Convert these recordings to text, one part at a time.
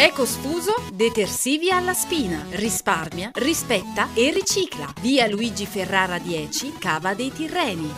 Ecosfuso, detersivi alla spina, risparmia, rispetta e ricicla. Via Luigi Ferrara 10, Cava dei Tirreni.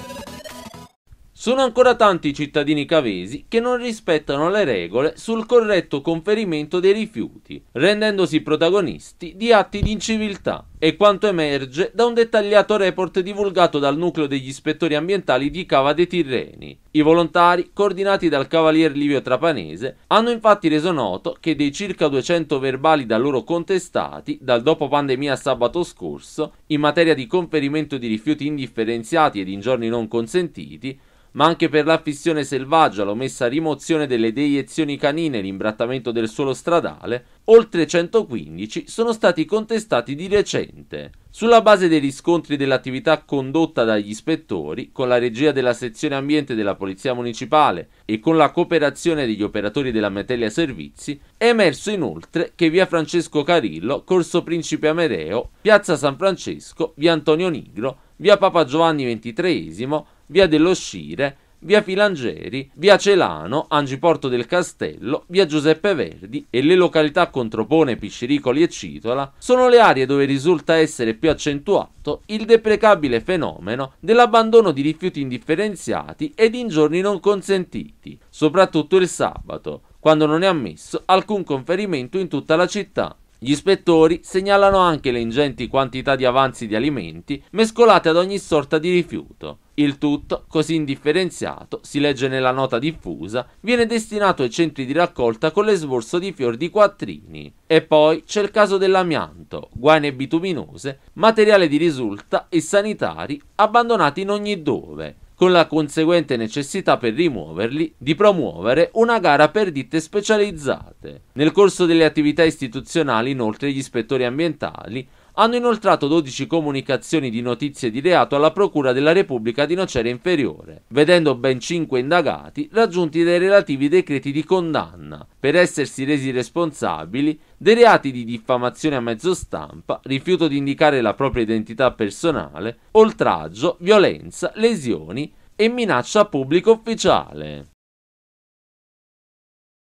Sono ancora tanti i cittadini cavesi che non rispettano le regole sul corretto conferimento dei rifiuti, rendendosi protagonisti di atti di inciviltà. È quanto emerge da un dettagliato report divulgato dal nucleo degli ispettori ambientali di Cava dei Tirreni. I volontari, coordinati dal cavalier Livio Trapanese, hanno infatti reso noto che dei circa 200 verbali da loro contestati dal dopo pandemia sabato scorso in materia di conferimento di rifiuti indifferenziati ed in giorni non consentiti, ma anche per l'affissione selvaggia, l'omessa rimozione delle deiezioni canine e l'imbrattamento del suolo stradale, oltre 115 sono stati contestati di recente. Sulla base dei riscontri dell'attività condotta dagli ispettori, con la regia della sezione ambiente della Polizia Municipale e con la cooperazione degli operatori della Metellia Servizi, è emerso inoltre che via Francesco Carillo, Corso Principe Amedeo, piazza San Francesco, via Antonio Nigro, via Papa Giovanni XXIII, via dell'Oscire, via Filangeri, via Celano, Angiporto del Castello, via Giuseppe Verdi e le località Contropone, Pisciricoli e Citola sono le aree dove risulta essere più accentuato il deprecabile fenomeno dell'abbandono di rifiuti indifferenziati ed in giorni non consentiti, soprattutto il sabato, quando non è ammesso alcun conferimento in tutta la città. Gli ispettori segnalano anche le ingenti quantità di avanzi di alimenti mescolate ad ogni sorta di rifiuto. Il tutto, così indifferenziato, si legge nella nota diffusa, viene destinato ai centri di raccolta con l'esborso di fior di quattrini. E poi c'è il caso dell'amianto, guaine bituminose, materiale di risulta e sanitari abbandonati in ogni dove con la conseguente necessità per rimuoverli di promuovere una gara per ditte specializzate. Nel corso delle attività istituzionali, inoltre, gli ispettori ambientali hanno inoltrato 12 comunicazioni di notizie di reato alla Procura della Repubblica di Nocera Inferiore, vedendo ben 5 indagati raggiunti dai relativi decreti di condanna per essersi resi responsabili dei reati di diffamazione a mezzo stampa, rifiuto di indicare la propria identità personale, oltraggio, violenza, lesioni e minaccia a pubblico ufficiale.